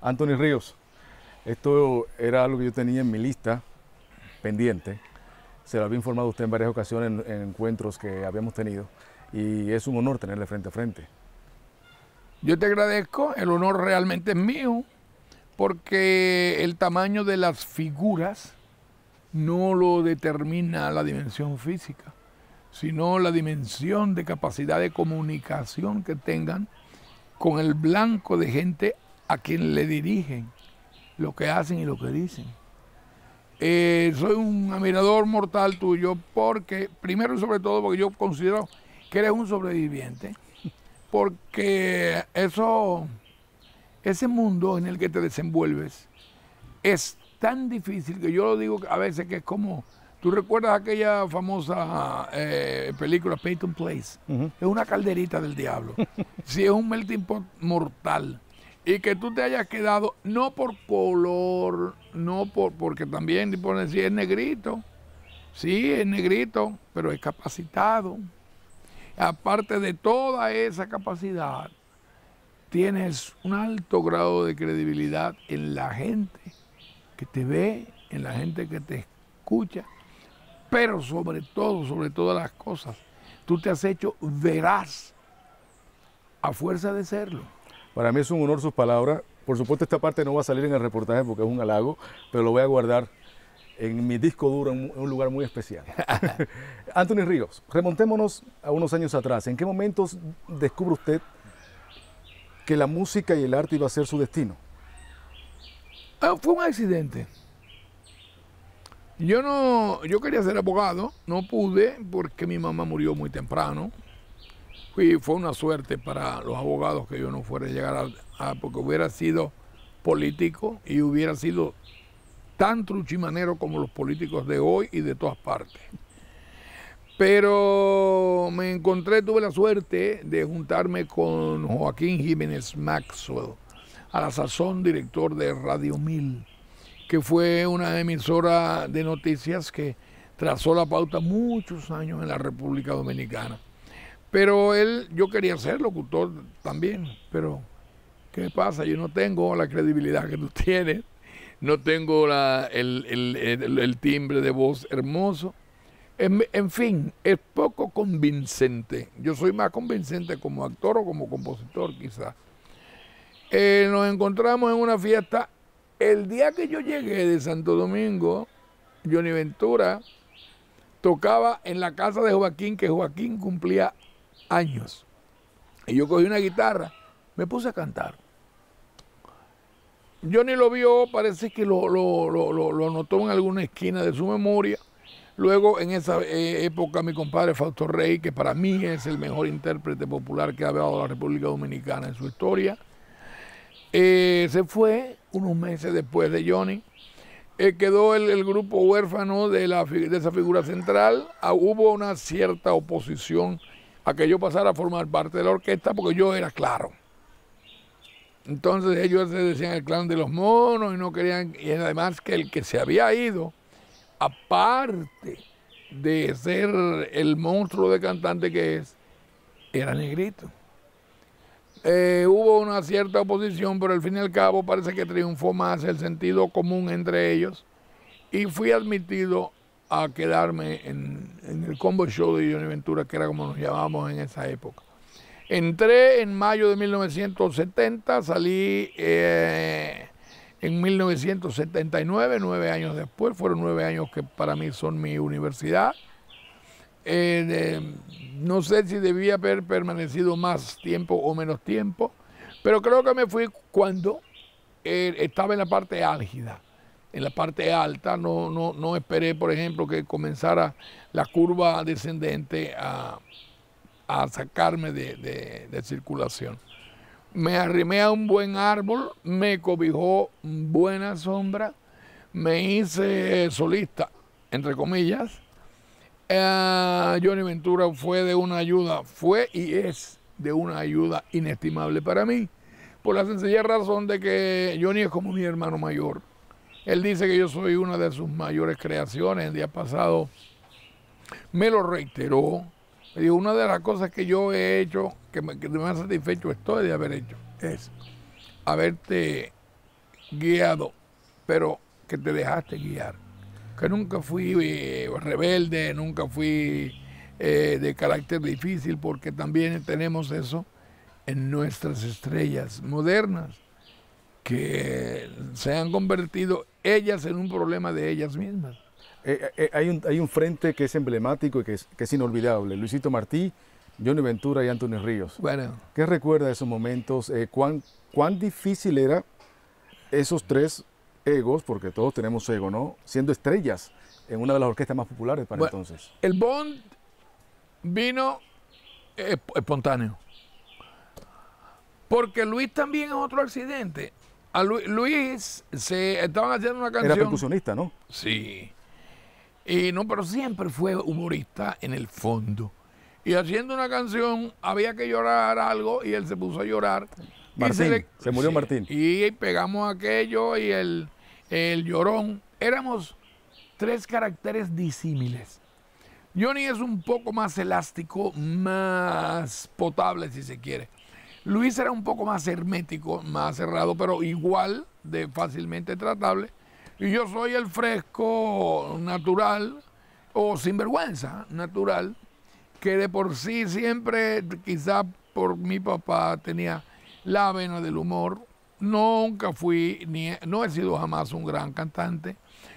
Anthony Ríos. Esto era algo que yo tenía en mi lista pendiente. Se lo había informado usted en varias ocasiones en, en encuentros que habíamos tenido y es un honor tenerle frente a frente. Yo te agradezco, el honor realmente es mío, porque el tamaño de las figuras no lo determina la dimensión física, sino la dimensión de capacidad de comunicación que tengan con el blanco de gente a quien le dirigen lo que hacen y lo que dicen. Eh, soy un admirador mortal tuyo porque, primero y sobre todo, porque yo considero que eres un sobreviviente, porque eso, ese mundo en el que te desenvuelves es tan difícil que yo lo digo a veces que es como, tú recuerdas aquella famosa eh, película Peyton Place, es una calderita del diablo, si es un melting pot mortal y que tú te hayas quedado no por color, no por porque también por decir es negrito. Sí, es negrito, pero es capacitado. Aparte de toda esa capacidad, tienes un alto grado de credibilidad en la gente que te ve, en la gente que te escucha, pero sobre todo, sobre todas las cosas, tú te has hecho veraz a fuerza de serlo. Para mí es un honor sus palabras. Por supuesto, esta parte no va a salir en el reportaje porque es un halago, pero lo voy a guardar en mi disco duro en un lugar muy especial. Anthony Ríos, remontémonos a unos años atrás. ¿En qué momentos descubre usted que la música y el arte iba a ser su destino? Ah, fue un accidente. Yo no, yo quería ser abogado, no pude porque mi mamá murió muy temprano y fue una suerte para los abogados que yo no fuera a llegar a porque hubiera sido político y hubiera sido tan truchimanero como los políticos de hoy y de todas partes. Pero me encontré, tuve la suerte de juntarme con Joaquín Jiménez Maxwell, a la sazón director de Radio Mil, que fue una emisora de noticias que trazó la pauta muchos años en la República Dominicana. Pero él, yo quería ser locutor también, pero ¿qué pasa? Yo no tengo la credibilidad que tú tienes, no tengo el, timbre de voz hermoso. En, fin, es poco convincente. Yo soy más convincente como actor o como compositor quizás. Eh, nos encontramos en una fiesta. El día que yo llegué de Santo Domingo, Johnny Ventura tocaba en la casa de Joaquín, que Joaquín cumplía años. Y yo cogí una guitarra, me puse a cantar. Johnny lo vio, oh, parece que lo, lo, en alguna esquina de su memoria. Luego, en esa eh, época, mi compadre Fausto Rey, que para mí es el mejor intérprete popular que ha dado la República Dominicana en su historia, eh, se fue unos meses después de Johnny. Eh, quedó el, grupo huérfano de, la, de esa figura central. Ah, hubo una cierta oposición a que yo pasara a formar parte de la orquesta porque yo era claro. Entonces ellos se decían el clan de los monos y no querían, y además que el que se había ido, aparte de ser el monstruo de cantante que es, era negrito. Eh, hubo una cierta oposición, pero al fin y al cabo parece que triunfó más el sentido común entre ellos y fui admitido a quedarme en, el combo show de Johnny Ventura, que era como nos llamábamos en esa época. Entré en mayo de 1970, salí eh, en 1979, nueve años después, fueron nueve años que para mí son mi universidad. Eh, no sé si debía haber permanecido más tiempo o menos tiempo, pero creo que me fui cuando eh, estaba en la parte álgida en la parte alta, no, no, no esperé, por ejemplo, que comenzara la curva descendente a, sacarme de, circulación. Me arrimé a un buen árbol, me cobijó buena sombra, me hice solista, entre comillas. Ah, Johnny Ventura fue de una ayuda, fue y es de una ayuda inestimable para mí, por la sencilla razón de que Johnny es como mi hermano mayor. Él dice que yo soy una de sus mayores creaciones. El día pasado me lo reiteró. Me una de las cosas que yo he hecho, que me, satisfecho estoy de haber hecho, es haberte guiado, pero que te dejaste guiar. Que nunca fui eh, rebelde, nunca fui eh, de carácter difícil, porque también tenemos eso en nuestras estrellas modernas, que se han convertido ellas en un problema de ellas mismas. Eh, eh, eh, hay, un, frente que es emblemático y que es, inolvidable. Luisito Martí, Johnny Ventura y Antonio Ríos. Bueno. ¿Qué recuerda de esos momentos? ¿cuán, difícil era esos tres egos, porque todos tenemos ego, ¿no? Siendo estrellas en una de las orquestas más populares para entonces. El Bond vino espontáneo. Porque Luis también es otro accidente. Luis se estaban haciendo una canción. Era percusionista, ¿no? Sí. Y no, pero siempre fue humorista en el fondo. Y haciendo una canción había que llorar algo y él se puso a llorar. Martín, se, murió Martín. Y pegamos aquello y el, el llorón. Éramos tres caracteres disímiles. Johnny es un poco más elástico, más potable si se quiere. Luis era un poco más hermético, más cerrado, pero igual de fácilmente tratable. Y yo soy el fresco natural o sinvergüenza natural, que de por sí siempre, quizá por mi papá, tenía la vena del humor. Nunca fui, ni, no he sido jamás un gran cantante,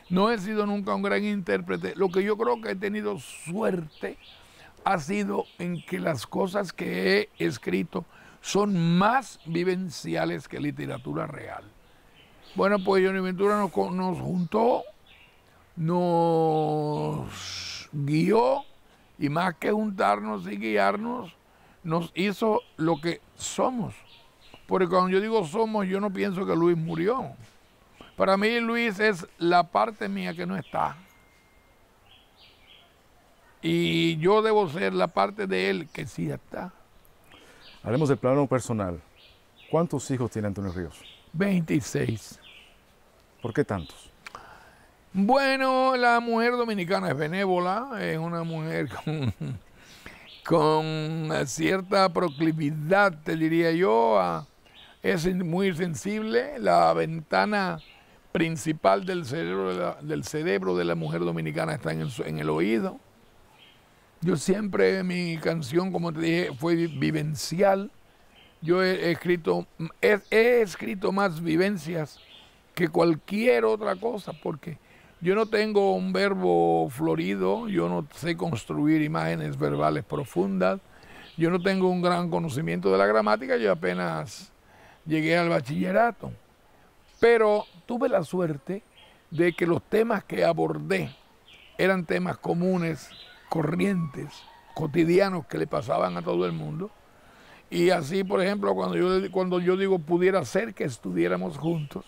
no he sido nunca un gran intérprete. Lo que yo creo que he tenido suerte ha sido en que las cosas que he escrito, son más vivenciales que literatura real. Bueno, pues Johnny Ventura nos, juntó, nos guió y más que juntarnos y guiarnos, nos hizo lo que somos. Porque cuando yo digo somos, yo no pienso que Luis murió. Para mí Luis es la parte mía que no está. Y yo debo ser la parte de él que sí está. Hablemos del plano personal. ¿Cuántos hijos tiene Antonio Ríos? 26. ¿Por qué tantos? Bueno, la mujer dominicana es benévola, es una mujer con, cierta proclividad, te diría yo, es muy sensible. La ventana principal del cerebro de la, del cerebro de la mujer dominicana está en el oído yo siempre, mi canción, como te dije, fue vivencial. Yo he, escrito, escrito más vivencias que cualquier otra cosa, porque yo no tengo un verbo florido, yo no sé construir imágenes verbales profundas, yo no tengo un gran conocimiento de la gramática, yo apenas llegué al bachillerato. Pero tuve la suerte de que los temas que abordé eran temas comunes corrientes cotidianos que le pasaban a todo el mundo. Y así, por ejemplo, cuando yo, cuando yo digo pudiera ser que estuviéramos juntos,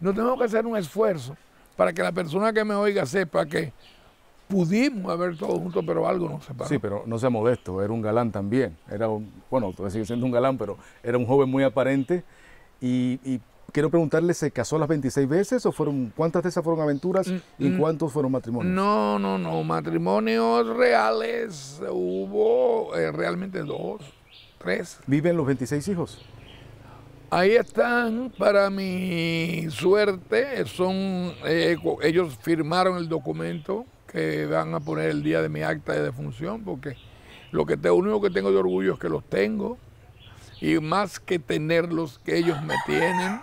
no tengo que hacer un esfuerzo para que la persona que me oiga sepa que pudimos haber todos juntos, pero algo se pasó. Sí, pero no sea modesto, era un galán también. Era bueno, sigue siendo un galán, pero era un joven muy aparente y Quiero preguntarle, ¿se casó las 26 veces o fueron cuántas de esas fueron aventuras mm, y mm. cuántos fueron matrimonios? No, no, no, matrimonios reales hubo eh, realmente dos, tres. ¿Viven los 26 hijos? Ahí están, para mi suerte, son eh, ellos firmaron el documento que van a poner el día de mi acta de defunción, porque lo que te, único que tengo de orgullo es que los tengo y más que tenerlos que ellos me tienen,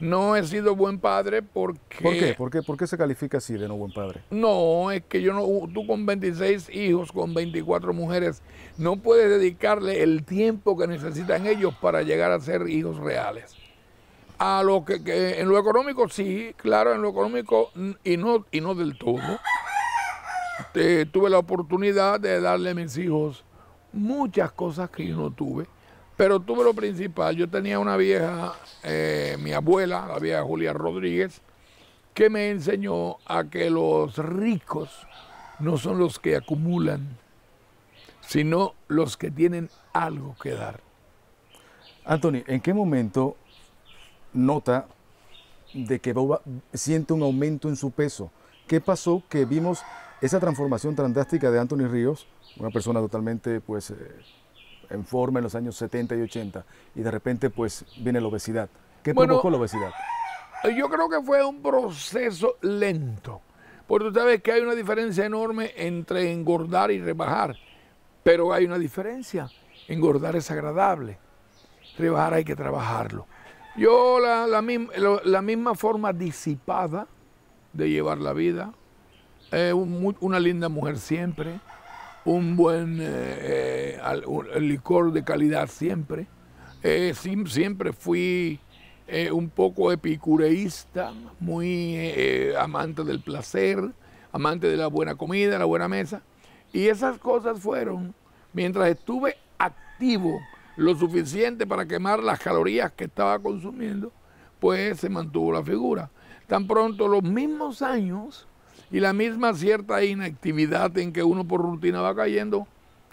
no he sido buen padre porque... ¿Por qué? ¿Por qué, se califica así de no buen padre? No, es que yo no... Uh, tú con 26 hijos, con 24 mujeres, no puedes dedicarle el tiempo que necesitan ellos para llegar a ser hijos reales. A lo que, en lo económico sí, claro, en lo económico y no, y no del todo. tuve la oportunidad de darle a mis hijos muchas cosas que yo no tuve pero tú, lo principal, yo tenía una vieja, eh, mi abuela, la vieja Julia Rodríguez, que me enseñó a que los ricos no son los que acumulan, sino los que tienen algo que dar. Anthony, ¿en qué momento nota de que Boba siente un aumento en su peso? ¿Qué pasó que vimos esa transformación tan drástica de Anthony Ríos, una persona totalmente pues eh, en forma en los años 70 y 80 y de repente pues viene la obesidad. ¿Qué provocó la obesidad? Yo creo que fue un proceso lento, porque tú sabes que hay una diferencia enorme entre engordar y rebajar, pero hay una diferencia. Engordar es agradable, rebajar hay que trabajarlo. Yo la, misma forma disipada de llevar la vida, eh, una linda mujer siempre, un buen eh, eh, licor de calidad siempre. Eh, siempre fui un poco epicureísta, muy amante del placer, amante de la buena comida, la buena mesa. Y esas cosas fueron, mientras estuve activo lo suficiente para quemar las calorías que estaba consumiendo, pues se mantuvo la figura. Tan pronto los mismos años y la misma cierta inactividad en que uno por rutina va cayendo,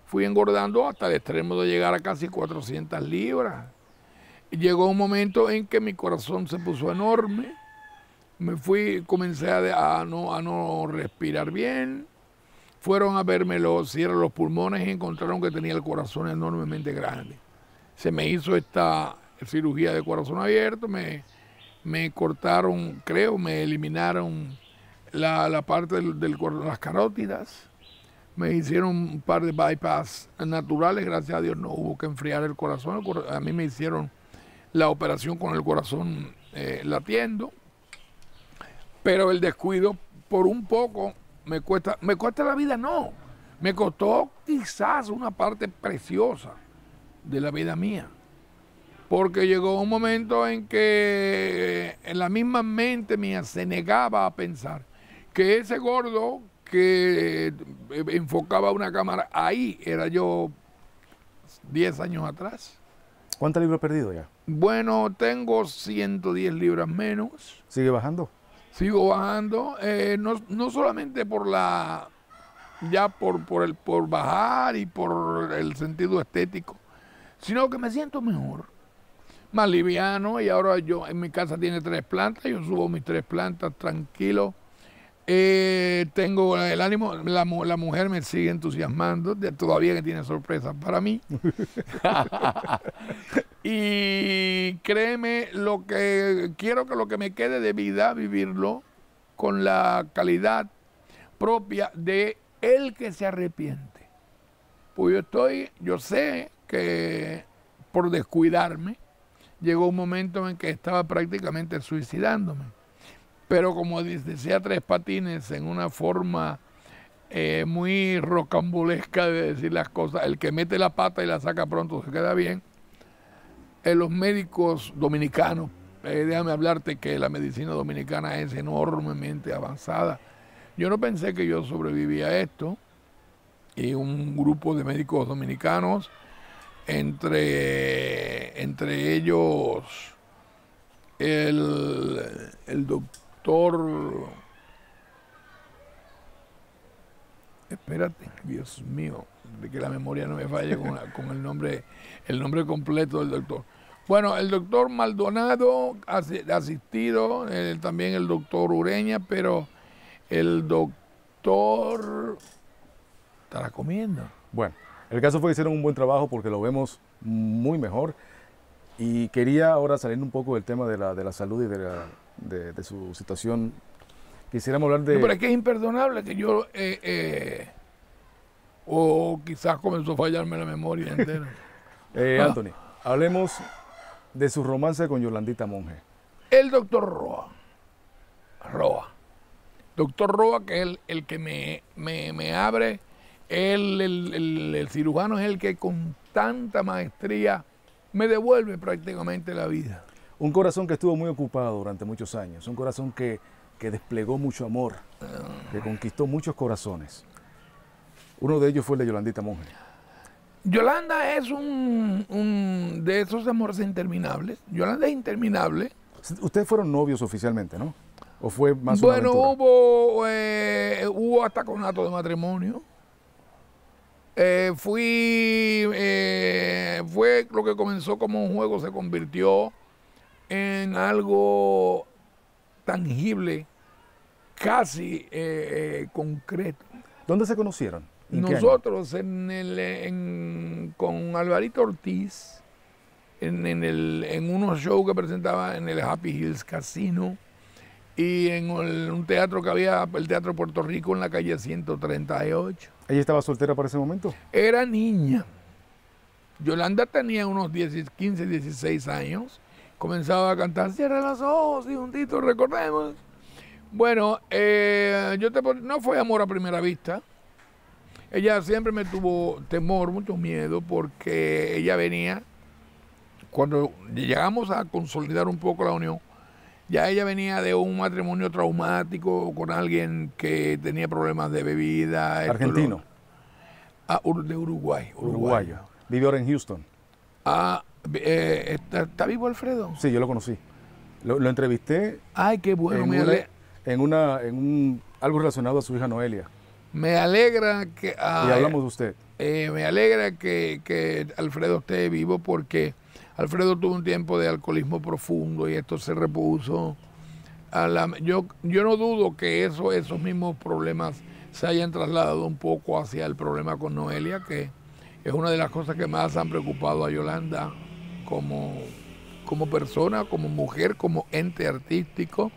fui engordando hasta el extremo de llegar a casi 400 libras. Llegó un momento en que mi corazón se puso enorme, me fui, comencé a, no, a no respirar bien, fueron a verme los los pulmones y encontraron que tenía el corazón enormemente grande. Se me hizo esta cirugía de corazón abierto, me, me cortaron, creo, me eliminaron la, parte del, las carótidas. Me hicieron un par de bypass naturales, gracias a Dios no hubo que enfriar el corazón. A mí me hicieron la operación con el corazón eh, latiendo. Pero el descuido, por un poco, me cuesta, me cuesta la vida, no. Me costó quizás una parte preciosa de la vida mía. Porque llegó un momento en que eh, en la misma mente mía se negaba a pensar que ese gordo que enfocaba una cámara, ahí era yo 10 años atrás. ¿Cuántos libros perdido ya? Bueno, tengo 110 libras menos. ¿Sigue bajando? Sigo bajando, eh, no, solamente por la, ya por, por, el, por bajar y por el sentido estético, sino que me siento mejor, más liviano y ahora yo en mi casa tiene tres plantas, yo subo mis tres plantas tranquilo. Eh, tengo el ánimo, la, la, mujer me sigue entusiasmando, todavía que tiene sorpresas para mí. y créeme, lo que quiero que lo que me quede de vida, vivirlo con la calidad propia de el que se arrepiente. Pues yo estoy, yo sé que por descuidarme, llegó un momento en que estaba prácticamente suicidándome pero como decía Tres Patines, en una forma eh, muy rocambolesca de decir las cosas, el que mete la pata y la saca pronto se queda bien. en eh, los médicos dominicanos, eh, déjame hablarte que la medicina dominicana es enormemente avanzada. Yo no pensé que yo sobrevivía a esto. Y un grupo de médicos dominicanos, entre, entre ellos el doctor doctor... Espérate, Dios mío, de que la memoria no me falle con, el, nombre, el nombre completo del doctor. Bueno, el doctor Maldonado ha asistido, eh, también el doctor Ureña, pero el doctor estará comiendo. Bueno, el caso fue que hicieron un buen trabajo porque lo vemos muy mejor. Y quería ahora salir un poco del tema de la salud y de la de, su situación. Quisiéramos hablar de... pero es que es imperdonable que yo... Eh, eh, o quizás comenzó a fallarme la memoria entera. Eh, ah. Anthony, hablemos de su romance con Yolandita Monge. El doctor Roa. Roa. Doctor Roa, que es el, que me, me, abre, el, el, el, cirujano es el que con tanta maestría me devuelve prácticamente la vida. Un corazón que estuvo muy ocupado durante muchos años, un corazón que, desplegó mucho amor, que conquistó muchos corazones. Uno de ellos fue el de Yolandita Monge. Yolanda es un, de esos amores interminables. Yolanda es interminable. Ustedes fueron novios oficialmente, ¿no? ¿O fue más Bueno, hubo, eh, hubo hasta conato de matrimonio. Eh, fui, eh, fue lo que comenzó como un juego, se convirtió en algo tangible, casi eh, eh, concreto. ¿Dónde se conocieron? Nosotros con Alvarito Ortiz, en, en, el, unos shows que presentaba en el Happy Hills Casino y en un teatro que había, el Teatro Puerto Rico, en la calle 138. ¿Ella estaba soltera por ese momento? Era niña. Yolanda tenía unos 15, 16 años comenzaba a cantar, cierra los ojos y juntito recordemos. Bueno, eh, yo te, no fue amor a primera vista. Ella siempre me tuvo temor, mucho miedo, porque ella venía, cuando llegamos a consolidar un poco la unión, ya ella venía de un matrimonio traumático con alguien que tenía problemas de bebida. Argentino. Ah, de Uruguay. Uruguayo. Vivió en Houston. Ah, eh, eh, ¿está, vivo Alfredo? Sí, yo lo conocí. Lo, entrevisté. Ay, qué bueno. En, una, en, un, algo relacionado a su hija Noelia. Me alegra que... y hablamos de usted. Eh, me alegra que, Alfredo esté vivo porque Alfredo tuvo un tiempo de alcoholismo profundo y esto se repuso. A la, yo, yo no dudo que eso, esos mismos problemas se hayan trasladado un poco hacia el problema con Noelia, que es una de las cosas que más han preocupado a Yolanda como, como persona, como mujer, como ente artístico.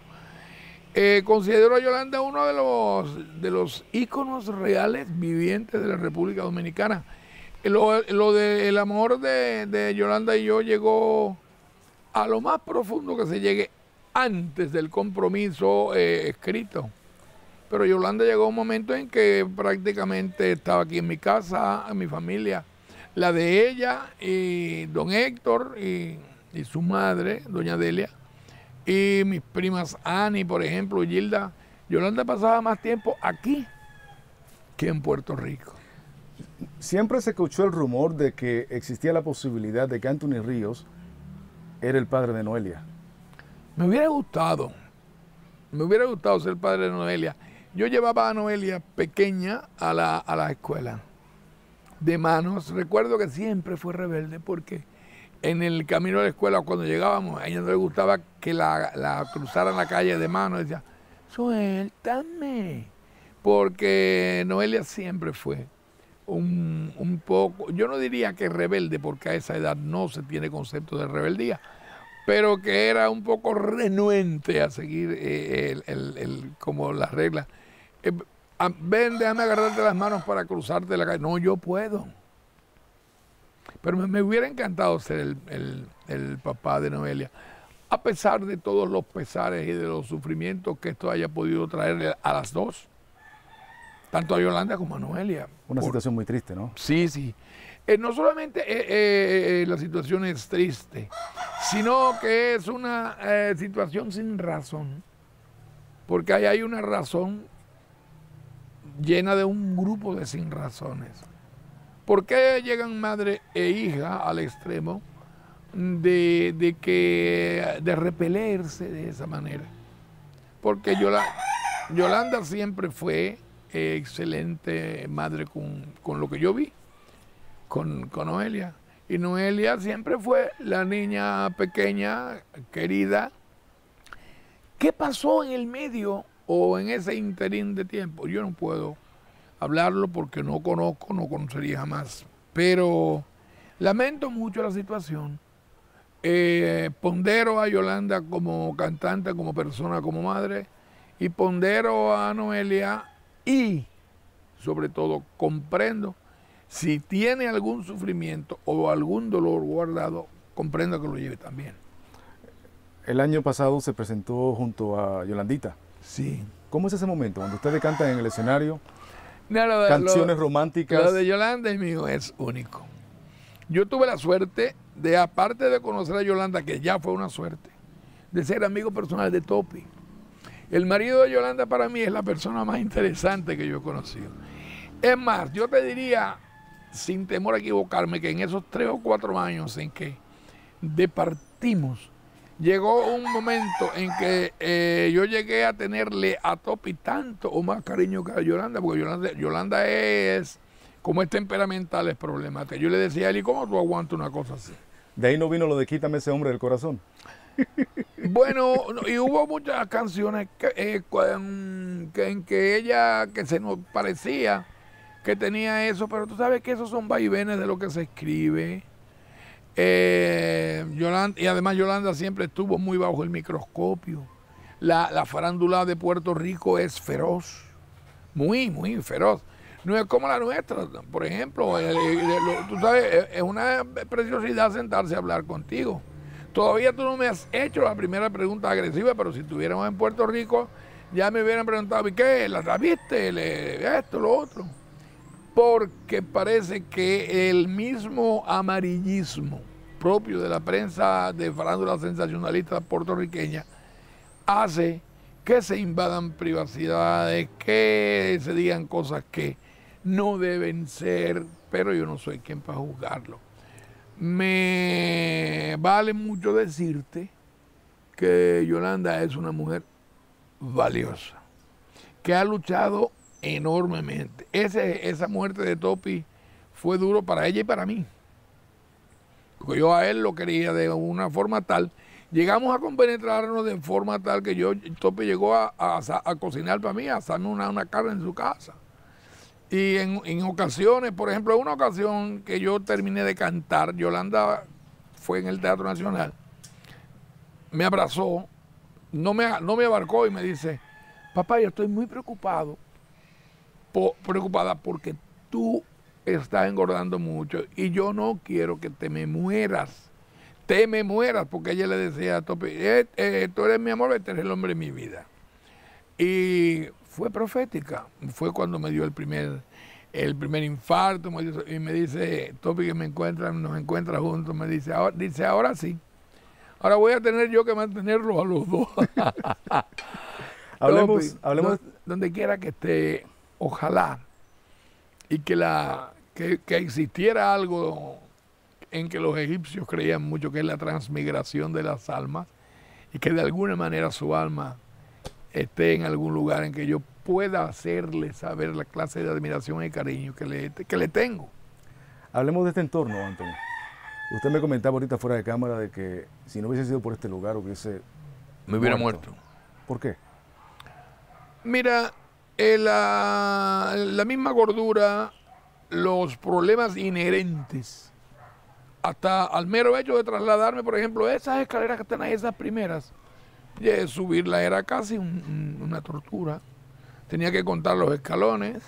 Eh, considero a Yolanda uno de los, de los íconos reales vivientes de la República Dominicana. Lo, del amor de, Yolanda y yo llegó a lo más profundo que se llegue antes del compromiso eh, escrito. Pero Yolanda llegó a un momento en que prácticamente estaba aquí en mi casa, en mi familia la de ella, y don Héctor y, su madre, doña Delia, y mis primas Annie, por ejemplo, Gilda. Yolanda pasaba más tiempo aquí que en Puerto Rico. Siempre se escuchó el rumor de que existía la posibilidad de que Anthony Ríos era el padre de Noelia. Me hubiera gustado, me hubiera gustado ser padre de Noelia. Yo llevaba a Noelia pequeña a la escuela de manos. Recuerdo que siempre fue rebelde porque en el camino a la escuela, cuando llegábamos, a ella no le gustaba que la, la cruzaran la calle de manos. Decía, suéltame. Porque Noelia siempre fue un, poco, yo no diría que rebelde, porque a esa edad no se tiene concepto de rebeldía, pero que era un poco renuente a seguir eh, el, como las reglas. Eh, Ah, ven, déjame agarrarte las manos para cruzarte la calle. No, yo puedo. Pero me, hubiera encantado ser el, papá de Noelia. A pesar de todos los pesares y de los sufrimientos que esto haya podido traerle a las dos, tanto a Yolanda como a Noelia. Una situación muy triste, ¿no? Sí, sí. Eh, no solamente eh, eh, la situación es triste, sino que es una situación sin razón. Porque ahí hay una razón llena de un grupo de sinrazones. ¿Por qué llegan madre e hija al extremo de, que, de repelerse de esa manera? Porque Yolanda, Yolanda siempre fue excelente madre con, lo que yo vi, con, con Noelia. Y Noelia siempre fue la niña pequeña, querida. ¿Qué pasó en el medio o en ese interín de tiempo. Yo no puedo hablarlo porque no conozco, no conocería jamás. Pero lamento mucho la situación. Eh, pondero a Yolanda como cantante, como persona, como madre, y pondero a Noelia y, sobre todo, comprendo si tiene algún sufrimiento o algún dolor guardado, comprendo que lo lleve también. El año pasado se presentó junto a Yolandita Sí. ¿Cómo es ese momento cuando ustedes cantan en el escenario? canciones románticas. Lo de Yolanda es mío, es único. Yo tuve la suerte de, aparte de conocer a Yolanda, que ya fue una suerte, de ser amigo personal de Topi. El marido de Yolanda para mí es la persona más interesante que yo he conocido. Es más, yo te diría, sin temor a equivocarme, que en esos tres o cuatro años en que departimos, llegó un momento en que eh, yo llegué a tenerle a Topi tanto o más cariño que a Yolanda, porque Yolanda, es, como es temperamental, es problemática. Yo le decía a él, ¿y cómo tú aguantas una cosa así? De ahí no vino lo de quítame ese hombre del corazón. bueno, y hubo muchas canciones eh, en que ella, que se nos parecía que tenía eso, pero tú sabes que esos son vaivenes de lo que se escribe eh, Yolanda, y además Yolanda siempre estuvo muy bajo el microscopio. La, farándula de Puerto Rico es feroz, muy, muy feroz. No es como la nuestra, por ejemplo. tú sabes, es una preciosidad sentarse a hablar contigo. Todavía tú no me has hecho la primera pregunta agresiva, pero si estuviéramos en Puerto Rico, ya me hubieran preguntado, ¿y qué? ¿La, la viste? ¿Esto, lo otro? porque parece que el mismo amarillismo propio de la prensa de farándula sensacionalista puertorriqueña hace que se invadan privacidades, que se digan cosas que no deben ser, pero yo no soy quien para juzgarlo. Me vale mucho decirte que Yolanda es una mujer valiosa, que ha luchado enormemente. esa muerte de Topi fue duro para ella y para mí. yo a él lo quería de una forma tal. Llegamos a compenetrarnos de forma tal que yo, Topi llegó a, cocinar para mí, a hacerme una, carne en su casa. Y en, ocasiones, por ejemplo, una ocasión que yo terminé de cantar, Yolanda fue en el Teatro Nacional, me abrazó, no me, no me abarcó y me dice, papá, yo estoy muy preocupado preocupada porque tú estás engordando mucho y yo no quiero que te me mueras. Te me mueras, porque ella le decía a Topi eh, eh, tú eres mi amor, este el hombre de mi vida. Y fue profética. Fue cuando me dio el primer, el primer infarto y me dice, Topi que me encuentran nos encuentra juntos, me dice, ahora, dice, ahora sí. Ahora voy a tener yo que mantenerlo a los dos. hablemos, hablemos. Donde quiera que esté, ojalá, y que, la, ah. que, existiera algo en que los egipcios creían mucho, que es la transmigración de las almas, y que de alguna manera su alma esté en algún lugar en que yo pueda hacerle saber la clase de admiración y cariño que le, que le tengo. Hablemos de este entorno, Antonio. Usted me comentaba ahorita fuera de cámara de que si no hubiese sido por este lugar hubiese... Me hubiera muerto. ¿Por qué? Mira, eh, la, misma gordura, los problemas inherentes, hasta al mero hecho de trasladarme, por ejemplo, esas escaleras que están ahí, esas primeras, subirla era casi una tortura. Tenía que contar los escalones.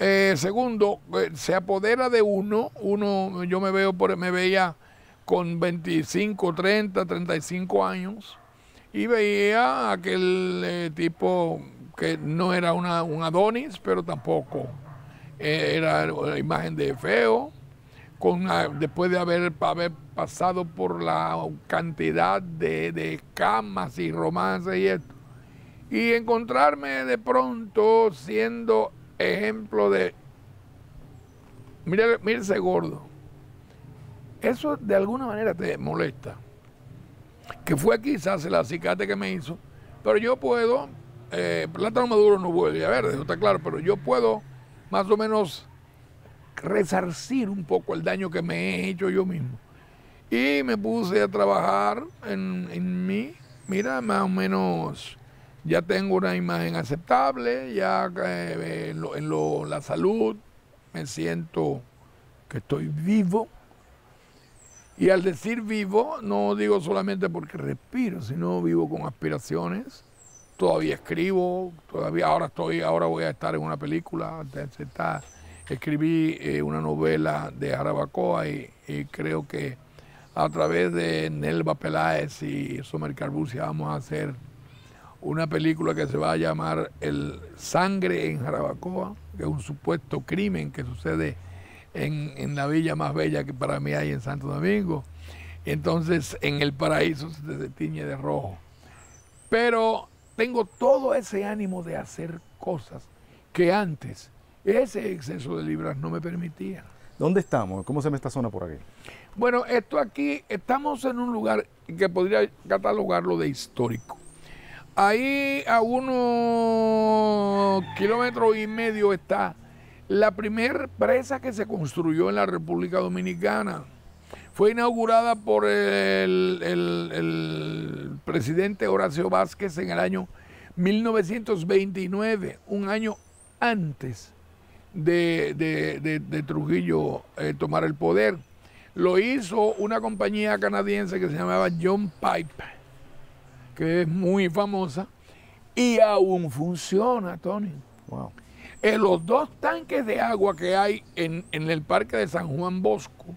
Eh, segundo, eh, se apodera de uno. Uno, yo me veo, por, me veía con 25, 30, 35 años y veía aquel tipo que no era una, un Adonis, pero tampoco eh, era la imagen de feo. Con después de haber, pasado por la cantidad de, camas y romances y esto, y encontrarme de pronto siendo ejemplo de, mire, mire gordo, eso de alguna manera te molesta, que fue quizás el acicate que me hizo, pero yo puedo eh, plátano maduro no vuelve a ver, eso está claro, pero yo puedo más o menos resarcir un poco el daño que me he hecho yo mismo. Y me puse a trabajar en, en mí, mira, más o menos ya tengo una imagen aceptable, ya eh, en, la salud me siento que estoy vivo. Y al decir vivo, no digo solamente porque respiro, sino vivo con aspiraciones, todavía escribo, todavía ahora estoy, ahora voy a estar en una película, está, escribí eh, una novela de Jarabacoa y, creo que a través de Nelva Peláez y Somer Carbucia vamos a hacer una película que se va a llamar El Sangre en Jarabacoa, que es un supuesto crimen que sucede en, en la villa más bella que para mí hay en Santo Domingo. Entonces en el paraíso se, te tiñe de rojo. Pero tengo todo ese ánimo de hacer cosas que antes ese exceso de libras no me permitía. ¿Dónde estamos? ¿Cómo se llama esta zona por aquí? Bueno, esto aquí, estamos en un lugar que podría catalogarlo de histórico. Ahí a unos kilómetros y medio está la primer presa que se construyó en la República Dominicana fue inaugurada por el, presidente Horacio Vázquez en el año 1929, un año antes de, Trujillo eh, tomar el poder. Lo hizo una compañía canadiense que se llamaba John Pipe, que es muy famosa y aún funciona, Tony. Wow. los dos tanques de agua que hay en el parque de San Juan Bosco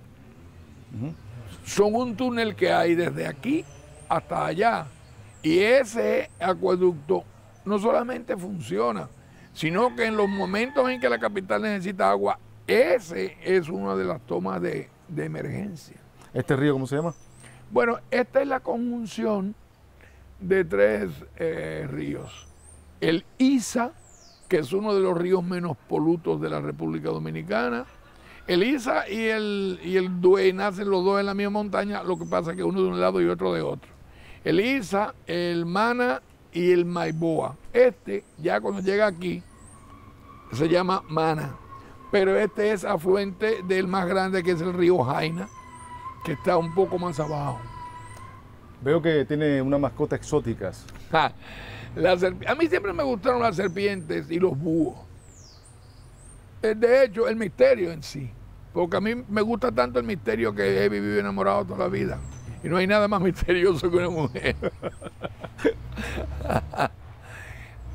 son un túnel que hay desde aquí hasta allá. Y ese acueducto no solamente funciona, sino que en los momentos en que la capital necesita agua, ese es una de las tomas de, emergencia. ¿Este río cómo se llama? Bueno, esta es la conjunción de tres eh, ríos. El Isa, que es uno de los ríos menos polutos de la República Dominicana, Elisa y el, y el nacen los dos en la misma montaña, lo que pasa es que uno de un lado y otro de otro. Elisa, el Mana y el Maiboa. Este, ya cuando llega aquí, se llama Mana. Pero este es afluente del más grande que es el río Jaina, que está un poco más abajo. Veo que tiene una mascota exóticas. a mí siempre me gustaron las serpientes y los búhos. De hecho, el misterio en sí. Porque a mí me gusta tanto el misterio que he vivido enamorado toda la vida. Y no hay nada más misterioso que una mujer.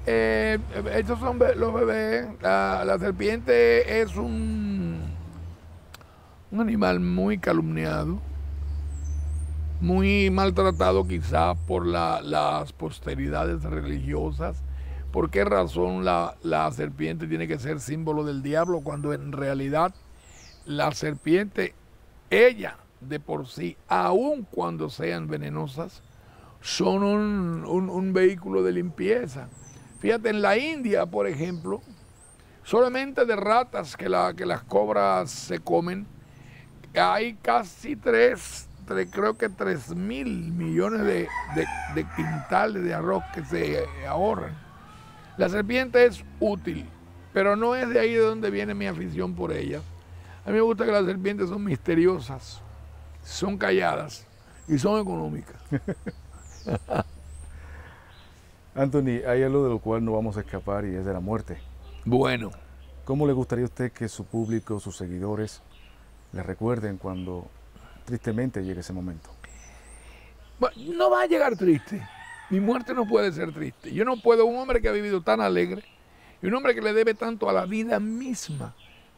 Eh, estos son los bebés. La, serpiente es un, animal muy calumniado, muy maltratado quizá por las posteridades religiosas. ¿Por qué razón la serpiente tiene que ser símbolo del diablo cuando en realidad la serpiente, ella de por sí, aun cuando sean venenosas, son un, vehículo de limpieza. Fíjate, en la India, por ejemplo, solamente de ratas que, las cobras se comen, hay casi tres, creo que tres mil millones de, de, quintales de arroz que se ahorran. La serpiente es útil, pero no es de ahí de donde viene mi afición por ella. A mí me gusta que las serpientes son misteriosas, son calladas y son económicas. Anthony, hay algo de lo cual no vamos a escapar y es de la muerte. Bueno. ¿Cómo le gustaría a usted que su público, sus seguidores, le recuerden cuando tristemente llegue ese momento? No va a llegar triste. Mi muerte no puede ser triste. Yo no puedo, un hombre que ha vivido tan alegre y un hombre que le debe tanto a la vida misma,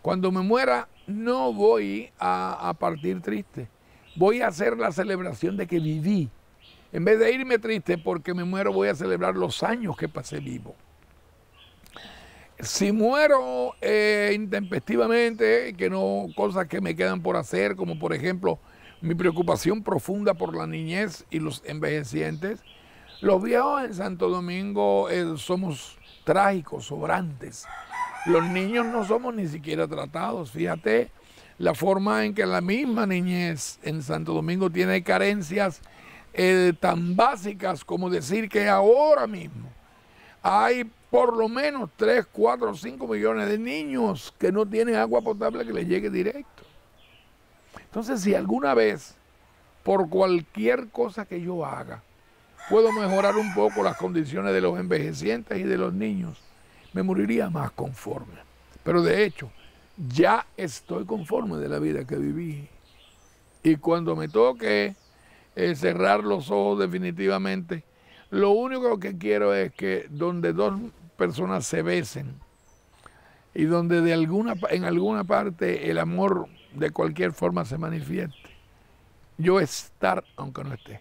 cuando me muera, no voy a, partir triste. Voy a hacer la celebración de que viví. En vez de irme triste porque me muero, voy a celebrar los años que pasé vivo. Si muero eh, intempestivamente, que no cosas que me quedan por hacer, como por ejemplo mi preocupación profunda por la niñez y los envejecientes, los viejos en Santo Domingo eh, somos trágicos, sobrantes. Los niños no somos ni siquiera tratados. Fíjate la forma en que la misma niñez en Santo Domingo tiene carencias eh, tan básicas como decir que ahora mismo hay por lo menos 3, 4, 5 millones de niños que no tienen agua potable que les llegue directo. Entonces, si alguna vez, por cualquier cosa que yo haga, puedo mejorar un poco las condiciones de los envejecientes y de los niños, me moriría más conforme. Pero de hecho, ya estoy conforme de la vida que viví. Y cuando me toque eh, cerrar los ojos definitivamente, lo único que quiero es que donde dos personas se besen y donde de alguna, en alguna parte el amor de cualquier forma se manifieste, yo estar aunque no esté.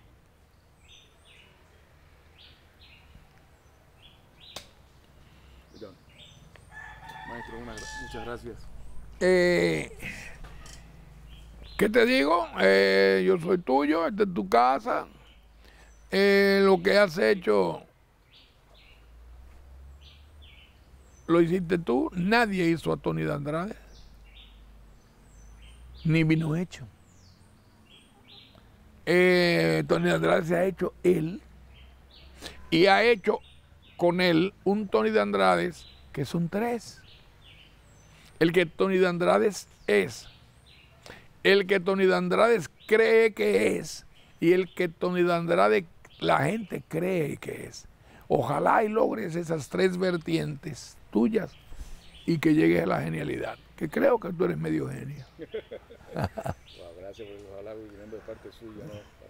muchas gracias. Eh, ¿Qué te digo? Eh, yo soy tuyo, esta es tu casa. Eh, lo que has hecho lo hiciste tú. Nadie hizo a Tony de Andrade. Ni vino hecho. Tony de Andrade se ha hecho él y ha hecho con él un Tony de Andrade que son tres el que Tony de Andrades es, el que Tony de Andrades cree que es y el que Tony de Andrade la gente cree que es. Ojalá y logres esas tres vertientes tuyas y que llegues a la genialidad, que creo que tú eres medio genio. gracias, pues, ojalá de parte suya,